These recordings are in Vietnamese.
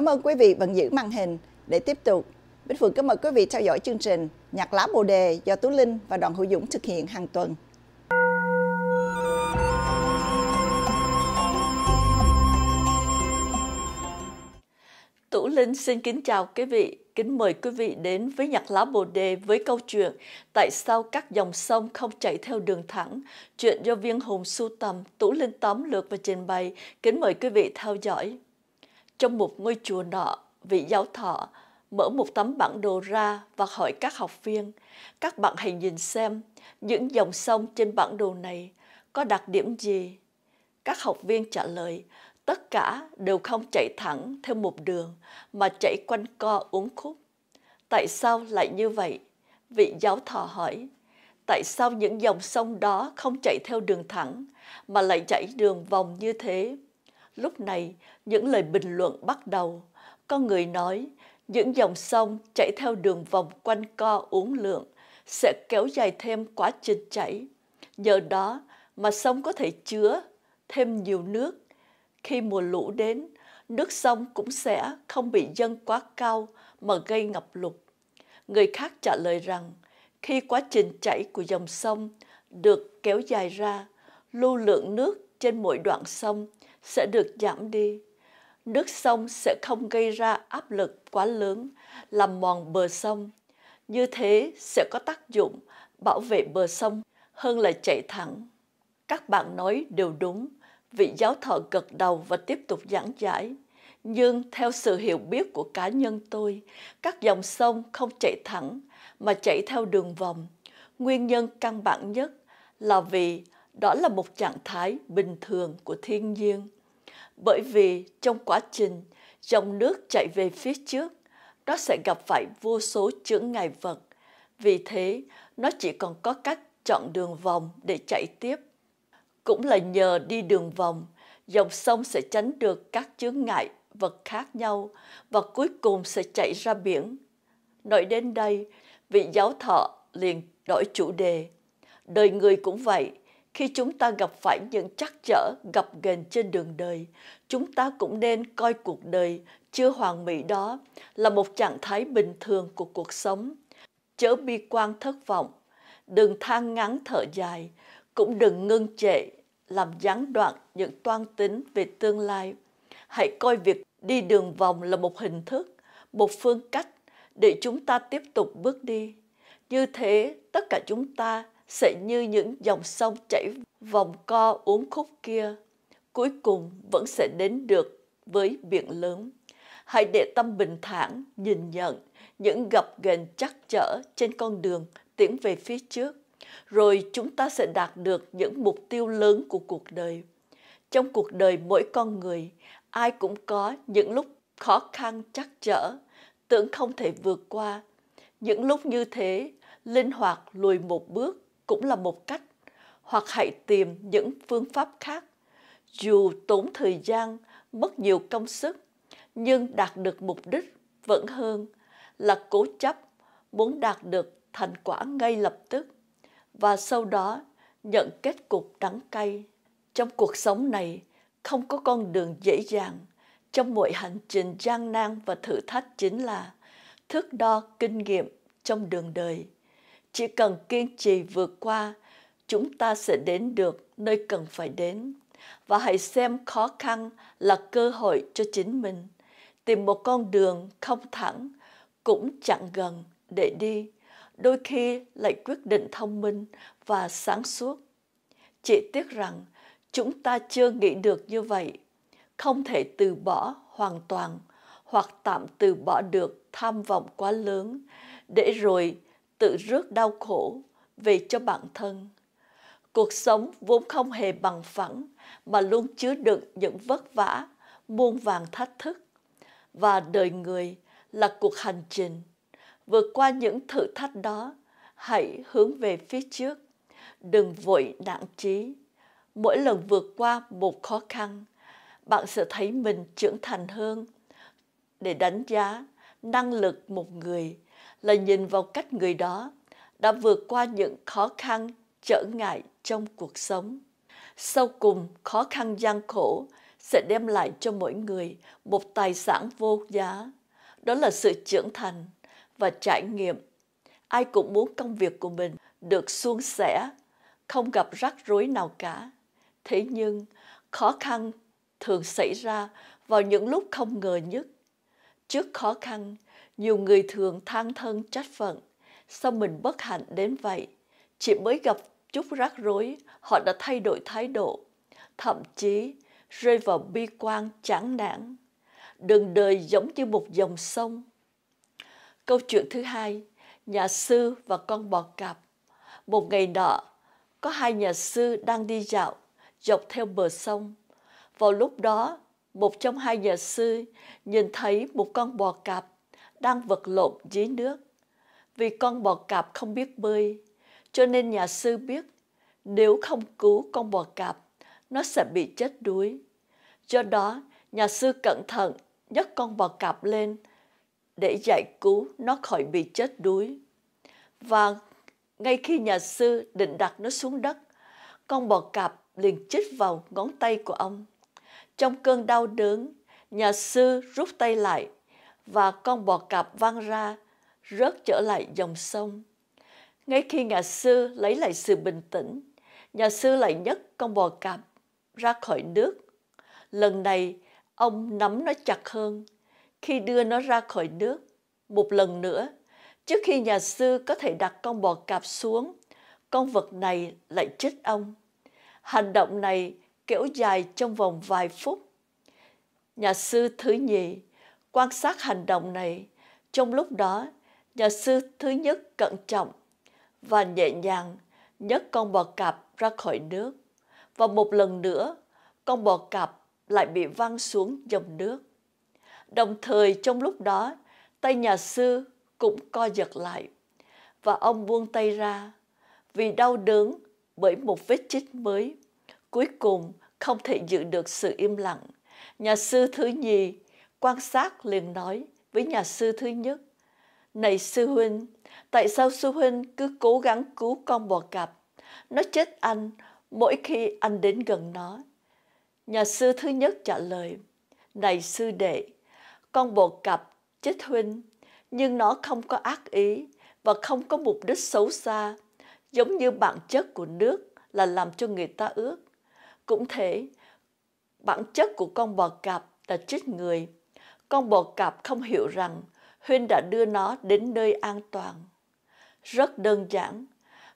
Cảm ơn quý vị vẫn giữ màn hình để tiếp tục. Bích Phượng cảm ơn quý vị theo dõi chương trình Nhạc lá bồ đề do Tú Linh và Đoàn Hữu Dũng thực hiện hàng tuần. Tú Linh xin kính chào quý vị, kính mời quý vị đến với nhạc lá bồ đề với câu chuyện Tại sao các dòng sông không chảy theo đường thẳng, chuyện do viên hùng sưu tầm, Tú Linh tóm lược và trình bày, kính mời quý vị theo dõi. Trong một ngôi chùa nọ, vị giáo thọ mở một tấm bản đồ ra và hỏi các học viên, các bạn hãy nhìn xem những dòng sông trên bản đồ này có đặc điểm gì. Các học viên trả lời, tất cả đều không chạy thẳng theo một đường mà chạy quanh co uốn khúc. Tại sao lại như vậy? Vị giáo thọ hỏi. Tại sao những dòng sông đó không chạy theo đường thẳng mà lại chạy đường vòng như thế? Lúc này, những lời bình luận bắt đầu. Có người nói, những dòng sông chảy theo đường vòng quanh co uốn lượn sẽ kéo dài thêm quá trình chảy. Nhờ đó mà sông có thể chứa thêm nhiều nước. Khi mùa lũ đến, nước sông cũng sẽ không bị dâng quá cao mà gây ngập lụt. Người khác trả lời rằng, khi quá trình chảy của dòng sông được kéo dài ra, lưu lượng nước trên mỗi đoạn sông sẽ được giảm đi. Nước sông sẽ không gây ra áp lực quá lớn, làm mòn bờ sông. Như thế sẽ có tác dụng bảo vệ bờ sông hơn là chạy thẳng. Các bạn nói đều đúng, vị giáo thọ gật đầu và tiếp tục giảng giải. Nhưng theo sự hiểu biết của cá nhân tôi, các dòng sông không chạy thẳng mà chạy theo đường vòng. Nguyên nhân căn bản nhất là vì đó là một trạng thái bình thường của thiên nhiên bởi vì trong quá trình dòng nước chạy về phía trước nó sẽ gặp phải vô số chướng ngại vật vì thế nó chỉ còn có cách chọn đường vòng để chạy tiếp cũng là nhờ đi đường vòng dòng sông sẽ tránh được các chướng ngại vật khác nhau và cuối cùng sẽ chạy ra biển nói đến đây vị giáo thọ liền đổi chủ đề đời người cũng vậy khi chúng ta gặp phải những trắc trở, gặp ghềnh trên đường đời, chúng ta cũng nên coi cuộc đời chưa hoàn mỹ đó là một trạng thái bình thường của cuộc sống. Chớ bi quan thất vọng, đừng than ngắn thở dài, cũng đừng ngưng trệ, làm gián đoạn những toan tính về tương lai. Hãy coi việc đi đường vòng là một hình thức, một phương cách để chúng ta tiếp tục bước đi. Như thế, tất cả chúng ta sẽ như những dòng sông chảy vòng co uốn khúc kia, cuối cùng vẫn sẽ đến được với biển lớn. Hãy để tâm bình thản nhìn nhận những gặp ghềnh chắc trở trên con đường tiến về phía trước, rồi chúng ta sẽ đạt được những mục tiêu lớn của cuộc đời. Trong cuộc đời mỗi con người, ai cũng có những lúc khó khăn chắc trở, tưởng không thể vượt qua. Những lúc như thế, linh hoạt lùi một bước cũng là một cách hoặc hãy tìm những phương pháp khác dù tốn thời gian mất nhiều công sức nhưng đạt được mục đích vẫn hơn là cố chấp muốn đạt được thành quả ngay lập tức và sau đó nhận kết cục đắng cay trong cuộc sống này không có con đường dễ dàng trong mọi hành trình gian nan và thử thách chính là thước đo kinh nghiệm trong đường đời chỉ cần kiên trì vượt qua, chúng ta sẽ đến được nơi cần phải đến. Và hãy xem khó khăn là cơ hội cho chính mình. Tìm một con đường không thẳng, cũng chẳng gần để đi. Đôi khi lại quyết định thông minh và sáng suốt. Chỉ tiếc rằng chúng ta chưa nghĩ được như vậy. Không thể từ bỏ hoàn toàn hoặc tạm từ bỏ được tham vọng quá lớn để rồi tự rước đau khổ về cho bản thân. Cuộc sống vốn không hề bằng phẳng mà luôn chứa đựng những vất vả, muôn vàng thách thức. Và đời người là cuộc hành trình. Vượt qua những thử thách đó, hãy hướng về phía trước. Đừng vội nản chí. Mỗi lần vượt qua một khó khăn, bạn sẽ thấy mình trưởng thành hơn để đánh giá năng lực một người là nhìn vào cách người đó đã vượt qua những khó khăn, trở ngại trong cuộc sống. Sau cùng, khó khăn gian khổ sẽ đem lại cho mỗi người một tài sản vô giá. Đó là sự trưởng thành và trải nghiệm. Ai cũng muốn công việc của mình được suôn sẻ, không gặp rắc rối nào cả. Thế nhưng, khó khăn thường xảy ra vào những lúc không ngờ nhất. Trước khó khăn, nhiều người thường than thân trách phận, sao mình bất hạnh đến vậy? Chỉ mới gặp chút rắc rối, họ đã thay đổi thái độ, thậm chí rơi vào bi quan chán nản. Đường đời giống như một dòng sông. Câu chuyện thứ hai, nhà sư và con bò cạp. Một ngày nọ, có hai nhà sư đang đi dạo dọc theo bờ sông. Vào lúc đó, một trong hai nhà sư nhìn thấy một con bò cạp đang vật lộn dưới nước. Vì con bò cạp không biết bơi, cho nên nhà sư biết nếu không cứu con bò cạp, nó sẽ bị chết đuối. Do đó, nhà sư cẩn thận nhấc con bò cạp lên để giải cứu nó khỏi bị chết đuối. Và ngay khi nhà sư định đặt nó xuống đất, con bò cạp liền chích vào ngón tay của ông. Trong cơn đau đớn, nhà sư rút tay lại và con bò cạp văng ra, rớt trở lại dòng sông. Ngay khi nhà sư lấy lại sự bình tĩnh, nhà sư lại nhấc con bò cạp ra khỏi nước. Lần này, ông nắm nó chặt hơn. Khi đưa nó ra khỏi nước, một lần nữa, trước khi nhà sư có thể đặt con bò cạp xuống, con vật này lại chết ông. Hành động này kéo dài trong vòng vài phút. Nhà sư thứ nhì quan sát hành động này trong lúc đó nhà sư thứ nhất cẩn trọng và nhẹ nhàng nhấc con bò cạp ra khỏi nước và một lần nữa con bò cạp lại bị văng xuống dòng nước đồng thời trong lúc đó tay nhà sư cũng co giật lại và ông buông tay ra vì đau đớn bởi một vết chích mới cuối cùng không thể giữ được sự im lặng nhà sư thứ nhì quan sát liền nói với nhà sư thứ nhất này sư huynh tại sao sư huynh cứ cố gắng cứu con bò cạp nó chết anh mỗi khi anh đến gần nó nhà sư thứ nhất trả lời này sư đệ con bò cạp chết huynh nhưng nó không có ác ý và không có mục đích xấu xa giống như bản chất của nước là làm cho người ta ước cũng thế bản chất của con bò cạp là chết người con bò cạp không hiểu rằng Huynh đã đưa nó đến nơi an toàn. Rất đơn giản,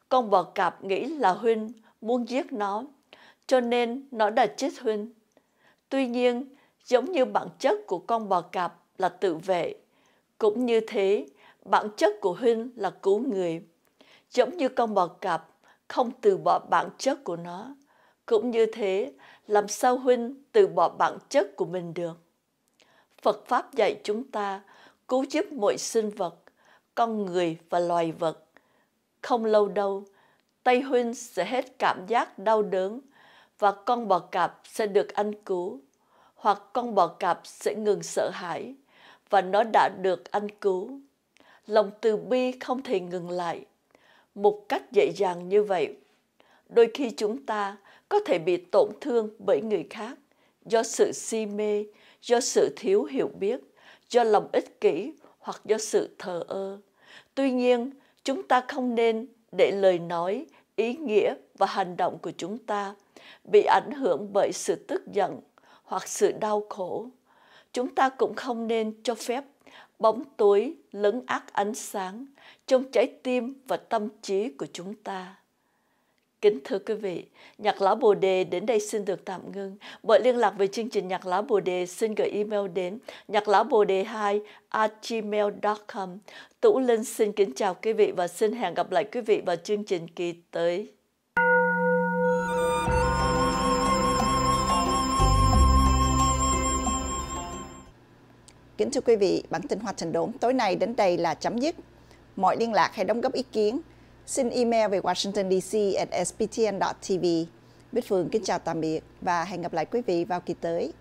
con bò cạp nghĩ là Huynh muốn giết nó, cho nên nó đã chết Huynh. Tuy nhiên, giống như bản chất của con bò cạp là tự vệ, cũng như thế, bản chất của Huynh là cứu người. Giống như con bò cạp không từ bỏ bản chất của nó, cũng như thế, làm sao Huynh từ bỏ bản chất của mình được? Phật Pháp dạy chúng ta cứu giúp mọi sinh vật, con người và loài vật. Không lâu đâu, Tây Huynh sẽ hết cảm giác đau đớn và con bò cạp sẽ được ăn cứu, hoặc con bò cạp sẽ ngừng sợ hãi và nó đã được ăn cứu. Lòng từ bi không thể ngừng lại. Một cách dễ dàng như vậy, đôi khi chúng ta có thể bị tổn thương bởi người khác do sự si mê, do sự thiếu hiểu biết, do lòng ích kỷ hoặc do sự thờ ơ. Tuy nhiên, chúng ta không nên để lời nói, ý nghĩa và hành động của chúng ta bị ảnh hưởng bởi sự tức giận hoặc sự đau khổ. Chúng ta cũng không nên cho phép bóng tối lấn át ánh sáng trong trái tim và tâm trí của chúng ta. Kính thưa quý vị, Nhạc Lá Bồ Đề đến đây xin được tạm ngưng. Mọi liên lạc về chương trình Nhạc Lá Bồ Đề xin gửi email đến nhạc lá bồ đề 2 gmail.com. Tủ Linh xin kính chào quý vị và xin hẹn gặp lại quý vị vào chương trình kỳ tới. Kính thưa quý vị, bản tin Hoa Thành Đốn tối nay đến đây là chấm dứt. Mọi liên lạc hay đóng góp ý kiến – Xin email về Washington DC at sptn tv Bích Phương kính chào tạm biệt và hẹn gặp lại quý vị vào kỳ tới.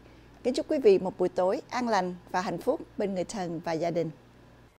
Kính chúc quý vị một buổi tối an lành và hạnh phúc bên người thân và gia đình.